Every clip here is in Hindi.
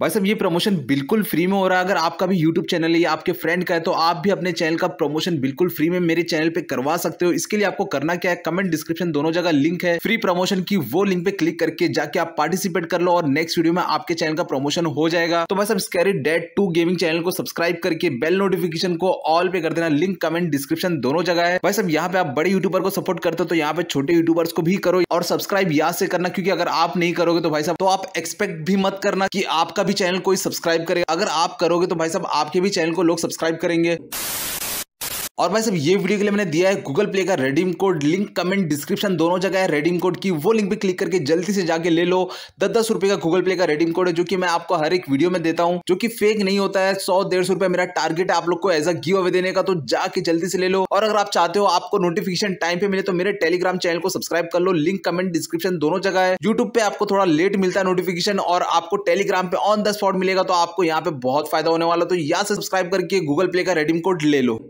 भाई साहब ये प्रमोशन बिल्कुल फ्री में हो रहा है अगर आपका भी यूट्यूब चैनल है या आपके फ्रेंड का है तो आप भी अपने चैनल का प्रमोशन बिल्कुल फ्री में मेरे चैनल पे करवा सकते हो इसके लिए आपको करना क्या है कमेंट डिस्क्रिप्शन दोनों जगह लिंक है फ्री प्रमोशन की वो लिंक पे क्लिक करके जाके आप पार्टिसिपेट कर लो और नेक्स्ट वीडियो में आपके चैनल का प्रमोशन हो जाएगा तो भाई साहब scary date to gaming channel को सब्सक्राइब करके बेल नोटिफिकेशन को ऑल पे कर देना लिंक कमेंट डिस्क्रिप्शन दोनों जगह है भाई साहब यहाँ पे आप बड़े यूट्यूबर को सपोर्ट करते हो तो यहाँ पे छोटे यूट्यूबर्स को भी करो और सब्सक्राइब यहाँ से करना क्योंकि अगर आप नहीं करोगे तो भाई साहब तो आप एक्सपेक्ट भी मत करना की आपका भी चैनल कोई सब्सक्राइब करेगा अगर आप करोगे तो भाई साहब आपके भी चैनल को लोग सब्सक्राइब करेंगे और भाई सब ये वीडियो के लिए मैंने दिया है गूगल प्ले का redeem code link comment description दोनों जगह है रेडीम कोड की वो लिंक भी क्लिक करके जल्दी से जाके ले लो दस दस रुपए का गूगल प्ले का रेडीम कोड है जो कि मैं आपको हर एक वीडियो में देता हूँ जो कि फेक नहीं होता है सौ डेढ़ सौ रुपया मेरा टारगेट है आप लोग को एज अ गिव अवे देने का तो जाके जल्दी से ले लो और अगर आप चाहते हो आपको नोटिफिकेशन टाइम पे मिले तो मेरे टेलीग्राम चैनल को सब्सक्राइब कर लो लिंक कमेंट डिस्क्रिप्शन दोनों जगह है यूट्यूब पे आपको थोड़ा लेट मिलता है नोटिफिकेशन और आपको टेलीग्राम पे ऑन द स्पॉट मिलेगा तो आपको यहाँ पे बहुत फायदा होने वाला तो यहाँ से सब्सक्राइब करके गूगल प्ले का रेडीम कोड ले लो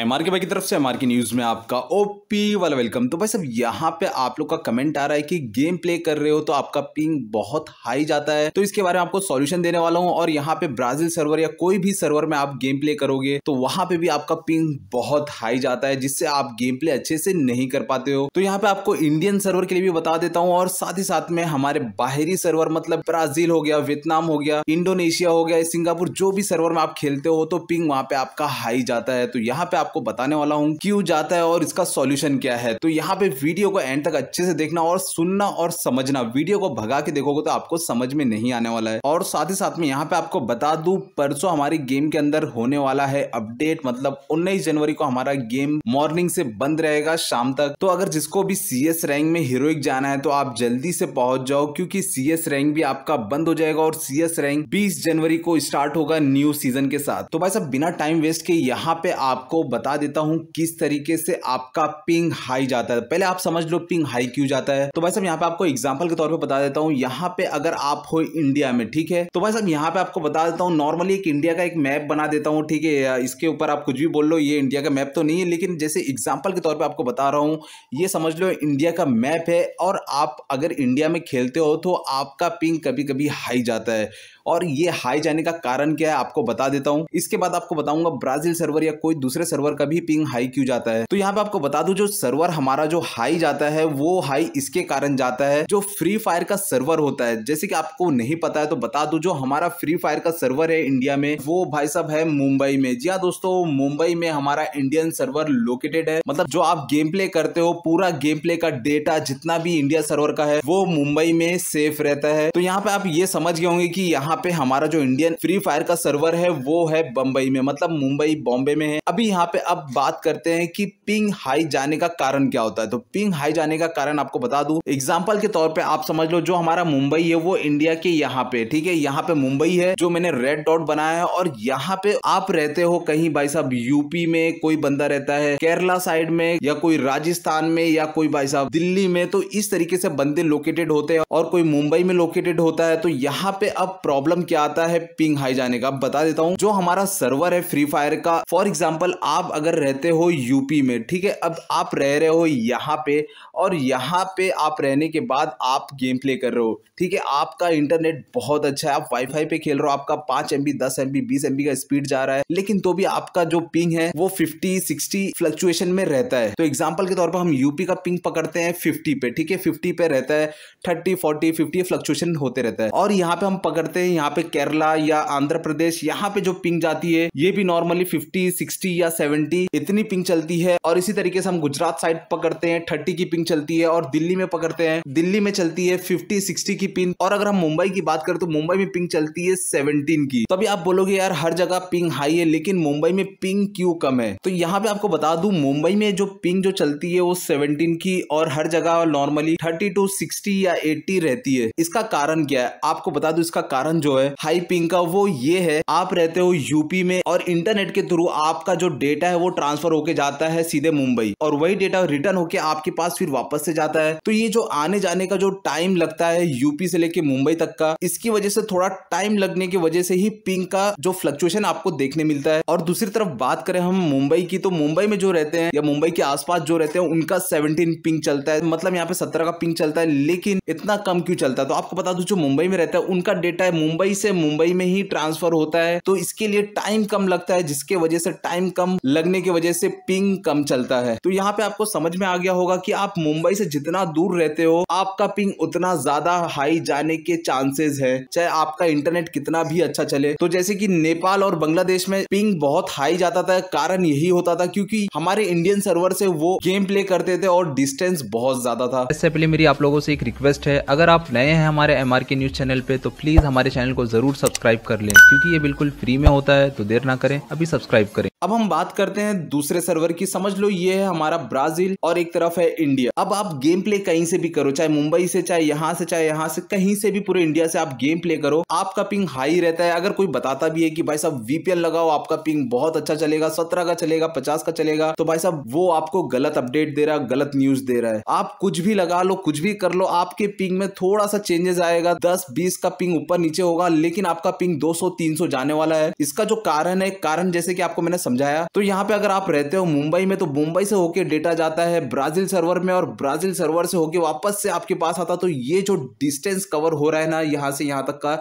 एमआर के भाई की तरफ से एमआर की न्यूज़ में आपका ओपी वाला वेलकम तो भाई सब यहाँ पे आप लोग का कमेंट आ रहा है कि गेम प्ले कर रहे हो तो आपका पिंग बहुत हाई जाता है तो इसके बारे में आपको सॉल्यूशन देने वाला हूँ और यहाँ पे ब्राजील सर्वर या कोई भी सर्वर में आप गेम प्ले करोगे तो वहां पे भी आपका पिंग बहुत हाई जाता है जिससे आप गेम प्ले अच्छे से नहीं कर पाते हो तो यहाँ पे आपको इंडियन सर्वर के लिए भी बता देता हूँ और साथ ही साथ में हमारे बाहरी सर्वर मतलब ब्राजील हो गया वियतनाम हो गया इंडोनेशिया हो गया सिंगापुर जो भी सर्वर में आप खेलते हो तो पिंग वहां पे आपका हाई जाता है तो यहाँ पे आप आपको बताने वाला हूँ क्यों जाता है और इसका सॉल्यूशन क्या है तो यहाँ पे वीडियो को एंड तक अच्छे से देखना और सुनना और समझना वीडियो को भगा के देखोगे तो आपको समझ में नहीं आने वाला है और साथ ही साथ में यहाँ पे आपको बता दू परसों हमारी गेम के अंदर होने वाला है अपडेट मतलब उन्नीस जनवरी को हमारा गेम मॉर्निंग से बंद रहेगा शाम तक तो अगर जिसको भी एस रैंक में हीरोइक जाना है तो आप जल्दी से पहुंच जाओ क्योंकि एस रैंक भी आपका बंद हो जाएगा और एस रैंक बीस जनवरी को स्टार्ट होगा न्यू सीजन के साथ तो भाई साहब बिना टाइम वेस्ट के यहाँ पे आपको बता देता हूँ किस तरीके से आपका पिंग हाई जाता है पहले आप समझ लो पिंग हाई क्यों जाता है तो भाई साहब यहाँ पे आपको एग्जाम्पल के तौर पर बता देता हूँ यहाँ पे अगर आप हो इंडिया में ठीक है तो भाई साहब यहाँ पे आपको बता देता हूँ नॉर्मली एक इंडिया का एक मैप बना देता हूँ ठीक है इसके ऊपर आप कुछ भी बोल लो ये इंडिया का मैप तो नहीं है लेकिन जैसे एग्जाम्पल के तौर पर आपको बता रहा हूँ ये समझ लो इंडिया का मैप है और आप अगर इंडिया में खेलते हो तो आपका पिंग कभी कभी हाई जाता है और ये हाई जाने का कारण क्या है आपको बता देता हूँ इसके बाद आपको बताऊंगा ब्राजील सर्वर या कोई दूसरे सर्वर सर्वर का भी पिंग हाई क्यों जाता है तो यहाँ पे आपको बता दू जो सर्वर हमारा जो हाई जाता है वो हाई इसके कारण जाता है जो फ्री फायर का सर्वर होता है जैसे कि आपको नहीं पता है तो बता दू जो हमारा फ्री फायर का सर्वर है इंडिया में वो भाई साहब है मुंबई में जी हाँ दोस्तों मुंबई में हमारा इंडियन सर्वर लोकेटेड है मतलब जो आप गेम प्ले करते हो पूरा गेम प्ले का डेटा जितना भी इंडिया सर्वर का है वो मुंबई में सेफ रहता है तो यहाँ पे आप ये समझ गए होंगे कि यहाँ पे हमारा जो इंडियन फ्री फायर का सर्वर है वो है बम्बई में मतलब मुंबई बॉम्बे में है अभी यहाँ पे अब बात करते हैं कि पिंग हाई जाने का कारण क्या होता है तो पिंग हाई जाने का कारण आपको बता दू एग्जाम्पल के तौर पर आप समझ लो जो हमारा मुंबई है वो इंडिया के यहाँ पे ठीक है यहाँ पे मुंबई है जो मैंने रेड डॉट बनाया है और यहाँ पे आप रहते हो कहीं भाई साहब यूपी में कोई बंदा रहता है केरला साइड में या कोई राजस्थान में या कोई भाई साहब दिल्ली में तो इस तरीके से बंदे लोकेटेड होते हैं और कोई मुंबई में लोकेटेड होता है तो यहाँ पे अब प्रॉब्लम क्या आता है पिंग हाई जाने का बता देता हूँ जो हमारा सर्वर है फ्री फायर का फॉर एग्जाम्पल आप आप अगर रहते हो यूपी में ठीक है अब आप रह रहे हो यहाँ पे और यहाँ पे आप रहने के बाद आप गेम प्ले कर रहे हो ठीक है आपका इंटरनेट बहुत अच्छा है आप वाईफाई पे खेल रहे हो आपका पाँच एम बी दस एम बी बीस एम बी का स्पीड जा रहा है लेकिन तो भी आपका जो पिंग है वो फिफ्टी सिक्सटी फ्लक्चुएशन में रहता है तो एग्जाम्पल के तौर पर हम यूपी का पिंग पकड़ते हैं फिफ्टी पे ठीक है फिफ्टी पे रहता है थर्टी फोर्टी फिफ्टी फ्लक्चुएशन होते रहता है और यहाँ पे हम पकड़ते हैं यहाँ पे केरला या आंध्र प्रदेश यहाँ पे जो पिंग जाती है ये भी नॉर्मली फिफ्टी सिक्सटी या सेवन सेवेंटी इतनी पिंग चलती है और इसी तरीके से हम गुजरात साइड पकड़ते हैं थर्टी की पिंग चलती है और दिल्ली में पकड़ते हैं दिल्ली में चलती है फिफ्टी सिक्सटी की पिंग और अगर हम मुंबई की बात करें तो मुंबई में पिंग चलती है सेवनटीन की तभी आप बोलोगे यार हर जगह पिंग हाई है लेकिन मुंबई में पिंग क्यों कम है तो यहाँ पे आपको बता दू मुंबई में जो पिंग जो चलती है वो सेवनटीन की और हर जगह नॉर्मली थर्टी टू सिक्सटी या एट्टी रहती है इसका कारण क्या है आपको बता दू इसका कारण जो है हाई पिंग का वो ये है आप रहते हो यूपी में और इंटरनेट के थ्रू आपका जो डेटा डेटा है वो ट्रांसफर होके जाता है सीधे मुंबई और वही डेटा रिटर्न होके आपके पास फिर वापस से जाता है तो ये जो आने जाने का जो टाइम लगता है यूपी से लेके मुंबई तक का इसकी वजह से थोड़ा टाइम लगने की वजह से ही पिंक का जो फ्लक्चुएशन आपको देखने मिलता है और दूसरी तरफ बात करें हम मुंबई की तो मुंबई में जो रहते हैं या मुंबई के आसपास जो रहते हैं उनका सेवनटीन पिंक चलता है मतलब यहाँ पे सत्रह का पिंक चलता है लेकिन इतना कम क्यों चलता है तो आपको बता दू जो मुंबई में रहता है उनका डेटा है मुंबई से मुंबई में ही ट्रांसफर होता है तो इसके लिए टाइम कम लगता है जिसके वजह से टाइम कम लगने की वजह से पिंग कम चलता है तो यहाँ पे आपको समझ में आ गया होगा कि आप मुंबई से जितना दूर रहते हो आपका पिंग उतना ज्यादा हाई जाने के चांसेस है चाहे आपका इंटरनेट कितना भी अच्छा चले तो जैसे कि नेपाल और बांग्लादेश में पिंग बहुत हाई जाता था कारण यही होता था क्योंकि हमारे इंडियन सर्वर से वो गेम प्ले करते थे और डिस्टेंस बहुत ज्यादा था इससे पहले मेरी आप लोगों से एक रिक्वेस्ट है अगर आप नए हैं हमारे एम के न्यूज चैनल पे तो प्लीज हमारे चैनल को जरूर सब्सक्राइब कर ले क्यूँकी ये बिल्कुल फ्री में होता है तो देर ना करें अभी सब्सक्राइब करें अब हम बात करते हैं दूसरे सर्वर की समझ लो ये है हमारा ब्राजील और एक तरफ है इंडिया अब आप गेम प्ले कहीं से भी करो चाहे मुंबई से चाहे यहाँ से चाहे यहाँ से कहीं से भी पूरे इंडिया से आप गेम प्ले करो आपका पिंग हाई रहता है अगर कोई बताता भी है कि भाई साहब वीपीएन लगाओ आपका पिंग बहुत अच्छा चलेगा सत्रह का चलेगा पचास का चलेगा तो भाई साहब वो आपको गलत अपडेट दे रहा है गलत न्यूज दे रहा है आप कुछ भी लगा लो कुछ भी कर लो आपके पिंग में थोड़ा सा चेंजेस आएगा दस बीस का पिंग ऊपर नीचे होगा लेकिन आपका पिंग दो सौ जाने वाला है इसका जो कारण है कारण जैसे कि आपको मैंने समझाया तो यहाँ पे अगर आप रहते हो मुंबई में तो मुंबई से होके डेटा जाता है ब्राज़ील सर्वर में और ब्राज़ील सर्वर से होके वापस से आपके पास आता तो ये जो डिस्टेंस कवर हो रहा है ना यहाँ से यहाँ तक का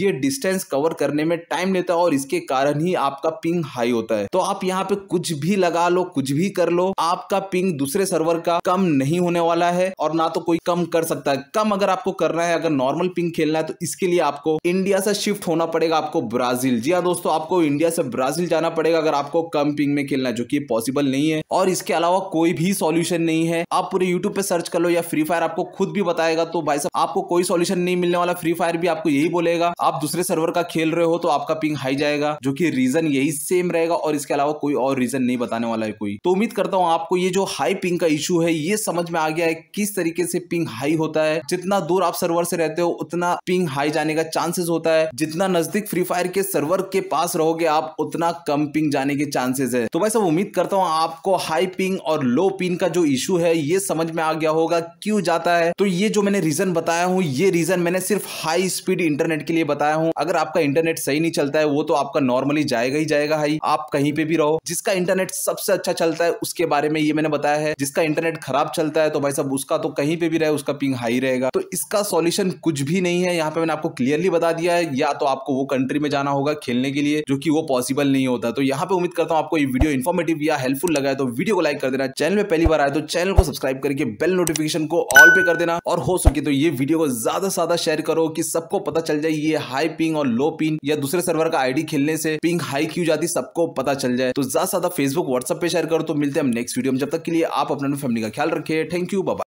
ये डिस्टेंस कवर करने में टाइम लेता है और इसके कारण ही आपका पिंग हाई होता है तो आप यहाँ पे कुछ भी लगा लो कुछ भी कर लो आपका पिंग दूसरे सर्वर का कम नहीं होने वाला है और ना तो कोई कम कर सकता है कम अगर आपको करना है अगर नॉर्मल पिंग खेलना है तो इसके लिए आपको इंडिया से शिफ्ट होना पड़ेगा आपको ब्राजील जी हाँ दोस्तों आपको इंडिया से ब्राजील जाना पड़ेगा अगर आपको कम पिंग में खेलना जो कि पॉसिबल नहीं है और इसके अलावा कोई भी सॉल्यूशन नहीं है आप पूरे यूट्यूब पे सर्च कर लो या फ्री फायर आपको खुद भी बताएगा तो भाई साहब आपको कोई सॉल्यूशन नहीं मिलने वाला फ्री फायर भी आपको यही बोलेगा आप दूसरे सर्वर का खेल रहे हो तो आपका पिंग हाई जाएगा जो की रीजन यही सेम रहेगा और इसके अलावा कोई और रीजन नहीं बताने वाला है कोई तो उम्मीद करता हूँ आपको ये जो हाई पिंग का इशू है ये समझ में आ गया है किस तरीके से पिंग हाई होता है जितना दूर आप सर्वर से रहते हो उतना पिंग हाई जाने का चांसेस होता है जितना नजदीक फ्री फायर के सर्वर के पास रहोगे आप उतना कम पिंग जाने के चांसेस है हैं तो भाई सब उम्मीद करता हूँ आपको हाई पिंग और लो पिंग का जो इशू है ये समझ में आ गया होगा क्यों जाता है तो ये जो मैंने रीजन बताया हूँ ये रीजन मैंने सिर्फ हाई स्पीड इंटरनेट के लिए बताया हूँ अगर आपका इंटरनेट सही नहीं चलता है वो तो आपका नॉर्मली जाएगा ही जाएगा हाई आप कहीं पे भी रहो जिसका इंटरनेट सबसे अच्छा चलता है उसके बारे में ये मैंने बताया है जिसका इंटरनेट खराब चलता है तो भाई साहब उसका तो कहीं पे भी रहे उसका पिंग हाई रहेगा तो इसका सॉल्यूशन कुछ भी नहीं है यहाँ पे मैंने आपको क्लियरली बता दिया है या तो आपको वो कंट्री में जाना होगा खेलने के लिए जो कि वो पॉसिबल नहीं होता तो यहाँ पे उम्मीद करता हूँ आपको ये वीडियो इन्फॉर्मेटिव या हेल्पफुल लगा है तो वीडियो को लाइक कर देना चैनल में पहली बार आए तो चैनल को सब्सक्राइब करके बेल नोटिफिकेशन को ऑल पे कर देना और हो सके तो ये वीडियो को ज्यादा से ज्यादा शेयर करो कि सबको पता चल जाए ये हाई पिंग और लो पिंग या दूसरे सर्वर का आईडी खेलने से पिंग हाई क्यों जाती सबको पता चल जाए तो ज्यादा से ज्यादा फेसबुक व्हाट्सएप पे शेयर करो तो मिलते हैं हम नेक्स्ट वीडियो में जब तक के लिए आप अपने फैमिली का ख्याल रखे थैंक यू बाबा